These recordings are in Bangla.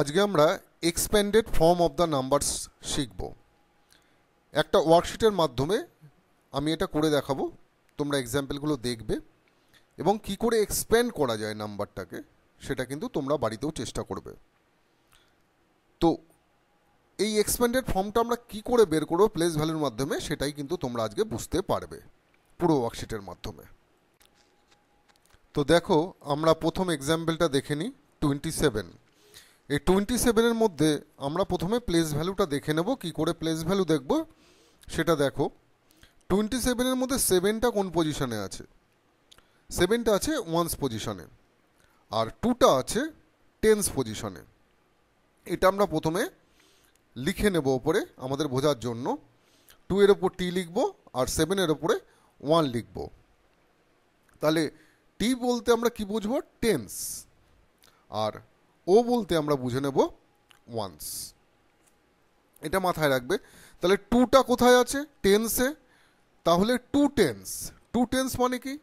আজকে আমরা expanded form of the numbers শিখব একটা ওয়ার্কশিটের মাধ্যমে আমি এটা করে দেখাবো তোমরা এক্সাম্পলগুলো দেখবে এবং কি করে এক্সপ্যান্ড করা যায় নাম্বারটাকে সেটা কিন্তু তোমরা বাড়িতেও চেষ্টা করবে তো এই এক্সপ্যান্ডেড ফর্মটা আমরা কি করে বের করবো প্লেস ভ্যালুর মাধ্যমে সেটাই কিন্তু তোমরা আজকে বুঝতে পারবে পুরো ওয়ার্কশিটের মাধ্যমে তো দেখো আমরা প্রথম এক্সাম্পলটা দেখে নিই টোয়েন্টি সেভেন এই টোয়েন্টি সেভেনের মধ্যে আমরা প্রথমে প্লেস ভ্যালুটা দেখে নেব কি করে প্লেস ভ্যালু দেখব সেটা দেখো টোয়েন্টি সেভেনের মধ্যে সেভেনটা কোন পজিশনে আছে সেভেনটা আছে ওয়ান্স পজিশনে আর টুটা আছে টেন্স পজিশনে এটা আমরা প্রথমে লিখে নেব ওপরে আমাদের বোঝার জন্য টু এর ওপর টি লিখব আর সেভেনের ওপরে ওয়ান লিখব তাহলে টি বলতে আমরা কি বুঝবো টেন্স আর ও বলতে আমরা বুঝে নেব ওয়ান্স এটা মাথায় রাখবে তাহলে টুটা কোথায় আছে টেন্সে তাহলে টু টেন্স টু টেন্স মানে কি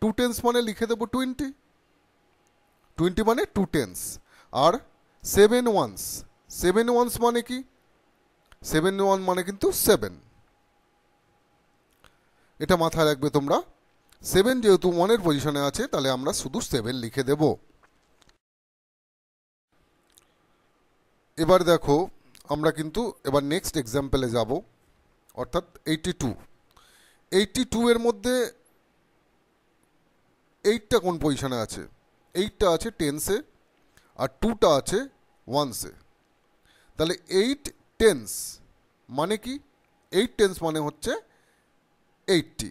টু টেন্স মানে লিখে দেবো টোয়েন্টি টোয়েন্টি মানে টু টেন্স আর সেভেন ওয়ান্স সেভেন ওয়ান্স মানে কি সেভেন ওয়ান মানে কিন্তু সেভেন এটা মাথায় রাখবে তোমরা সেভেন যেহেতু ওয়ানের পজিশনে আছে তাহলে আমরা শুধু সেভেন লিখে দেবো এবার দেখো আমরা কিন্তু এবার নেক্সট এক্সাম্পলে যাব অর্থাৎ এইটি টু এইটি টু এর মধ্যে এইটটা কোন পজিশানে আছে এইটটা আছে টেন্সে আর টুটা আছে ওয়ান্সে তাহলে এইট টেন্স মানে কি এইট টেন্স মানে হচ্ছে এইটটি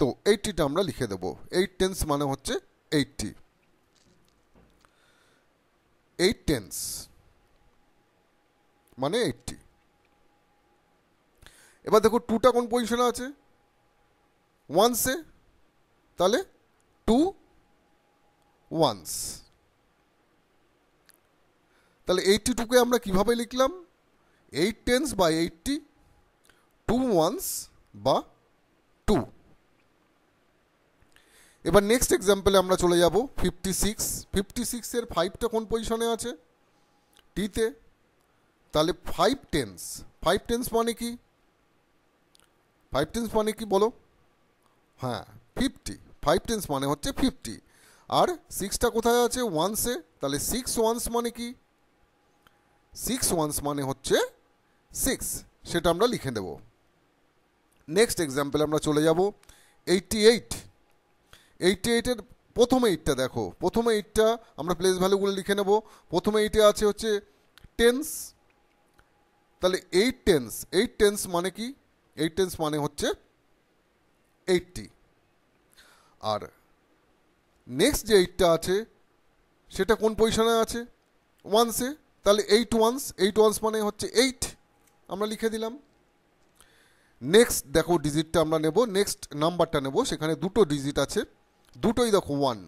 তো এইটটিটা আমরা লিখে দেব এইট টেন্স মানে হচ্ছে এইটটি এইট টেন্স মানে এইটটি এবার দেখো টুটা কোন পজিশনে আছে ওয়ান্সে তাহলে টু ওয়ান্স তাহলে এইটটি টুকে আমরা কিভাবে লিখলাম এইট টেন্স বা এইটটি টু ওয়ান্স বা টু এবার নেক্সট এক্সাম্পলে আমরা চলে যাব ফিফটি সিক্স ফিফটি সিক্সের ফাইভটা কোন পজিশনে আছে টিতে তাহলে ফাইভ টেন্স ফাইভ টেন্স মানে কি ফাইভ টেন্স মানে কি বলো হ্যাঁ ফিফটি ফাইভ টেন্স মানে হচ্ছে ফিফটি আর সিক্সটা কোথায় আছে ওয়ান্সে তাহলে সিক্স ওয়ান্স মানে কি সিক্স ওয়ান্স মানে হচ্ছে সিক্স সেটা আমরা লিখে দেব নেক্সট এক্সাম্পল আমরা চলে যাব এইটটি এইট এইটটি এইটের প্রথম এইটটা দেখো প্রথমে এইটটা আমরা প্লেস ভ্যালুগুলো লিখে নেব প্রথমে এইটে আছে হচ্ছে টেন্স তাহলে এইট টেন্স এইট টেন্স মানে কি এইট টেন্স মানে হচ্ছে এইটটি আর নেক্সট যে এইটটা আছে সেটা কোন পজিশনে আছে ওয়ান্সে তাহলে এইট ওয়ান্স এইট ওয়ান্স মানে হচ্ছে এইট আমরা লিখে দিলাম নেক্সট দেখো ডিজিটটা আমরা নেব নেক্সট নাম্বারটা নেব সেখানে দুটো ডিজিট আছে দুটোই দেখো ওয়ান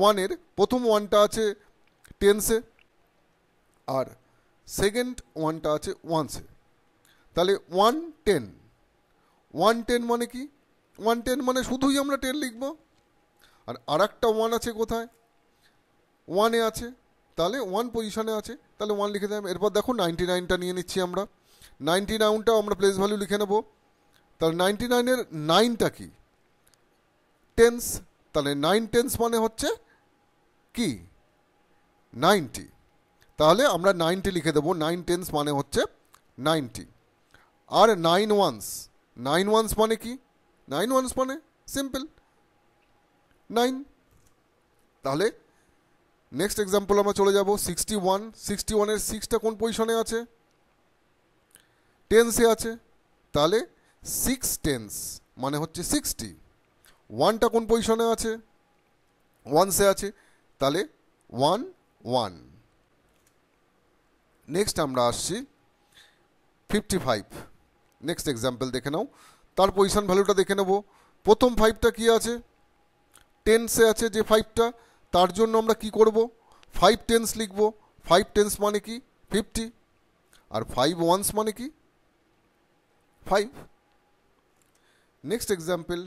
ওয়ানের প্রথম ওয়ানটা আছে টেন্সে আর সেকেন্ড ওয়ানটা আছে ওয়ান্সে তাহলে ওয়ান টেন ওয়ান টেন মানে কি ওয়ান টেন মানে শুধুই আমরা টেন লিখব আর আর একটা ওয়ান আছে কোথায় ওয়ানে আছে তাহলে ওয়ান পজিশনে আছে তাহলে ওয়ান লিখে দেবেন এরপর দেখো নাইনটি নাইনটা নিয়ে নিচ্ছি আমরা নাইনটি নাইনটাও আমরা প্লেস ভ্যালু লিখে নেব তাহলে নাইনটি নাইনের নাইনটা কি টেন্স তাহলে নাইন টেন্স মানে হচ্ছে কি নাইনটি তাহলে আমরা নাইনটি লিখে দেবো নাইন টেন্স মানে হচ্ছে নাইনটি আর নাইন ওয়ান্স নাইন ওয়ান্স মানে কি নাইন ওয়ান্স মানে সিম্পল নাইন তাহলে নেক্সট এক্সাম্পল আমরা চলে যাব সিক্সটি ওয়ান সিক্সটি ওয়ানের সিক্সটা কোন পজিশনে আছে টেন্সে আছে তাহলে সিক্স টেন্স মানে হচ্ছে সিক্সটি ওয়ানটা কোন পজিশনে আছে ওয়ানসে আছে তাহলে ওয়ান ওয়ান নেক্সট আমরা আসছি ফিফটি ফাইভ নেক্সট এক্সাম্পল দেখে নাও তার পজিশান ভ্যালুটা দেখে নেব প্রথম ফাইভটা কি আছে টেন্সে আছে যে ফাইভটা তার জন্য আমরা কি করব ফাইভ টেন্স লিখব ফাইভ টেন্স মানে কি ফিফটি আর ফাইভ ওয়ান্স মানে কি ফাইভ নেক্সট এক্সাম্পল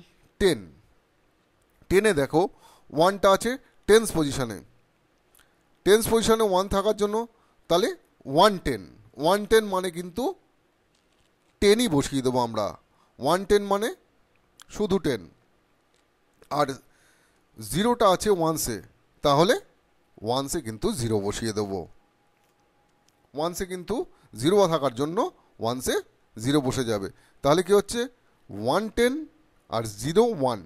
টেন টেনে দেখো ওয়ানটা আছে টেন্স পজিশানে টেন্স পজিশানে ওয়ান থাকার জন্য তাহলে ওয়ান টেন ওয়ান টেন মানে কিন্তু টেনই বসিয়ে দেবো আমরা ওয়ান টেন মানে শুধু টেন আর জিরোটা আছে ওয়ানসে তাহলে ওয়ানসে কিন্তু জিরো বসিয়ে দেবো ওয়ানসে কিন্তু জিরো থাকার জন্য ওয়ানসে জিরো বসে যাবে তাহলে কি হচ্ছে ওয়ান টেন আর জিরো ওয়ান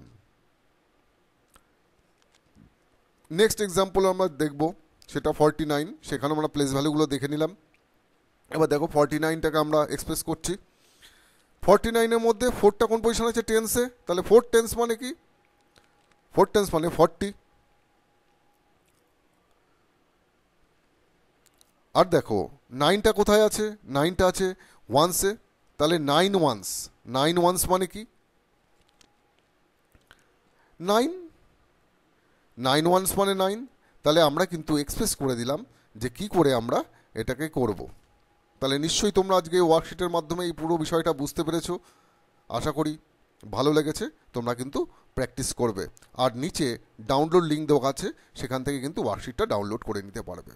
নেক্সট এক্সাম্পল আমরা দেখবো সেটা ফর্টি নাইন সেখানেও আমরা প্লেস ভ্যালুগুলো দেখে নিলাম এবার দেখো ফর্টি নাইনটাকে আমরা এক্সপ্রেস করছি ফর্টি নাইনের মধ্যে ফোরটা কোন পজিশন আছে টেন্সে তাহলে ফোর টেন্স মানে কি ফোর টেন্স মানে ফর্টি আর দেখো নাইনটা কোথায় আছে নাইনটা আছে ওয়ান্সে তাহলে নাইন ওয়ান্স নাইন ওয়ান্স মানে কি নাইন নাইন ওয়ান্স মানে নাইন তাহলে আমরা কিন্তু এক্সপ্রেস করে দিলাম যে কি করে আমরা এটাকে করব। তাহলে নিশ্চয়ই তোমরা আজকে ওয়ার্কশিটের মাধ্যমে এই পুরো বিষয়টা বুঝতে পেরেছো আশা করি ভালো লেগেছে তোমরা কিন্তু প্র্যাকটিস করবে আর নিচে ডাউনলোড লিঙ্ক দেওয়া আছে সেখান থেকে কিন্তু ওয়ার্কশিটটা ডাউনলোড করে নিতে পারবে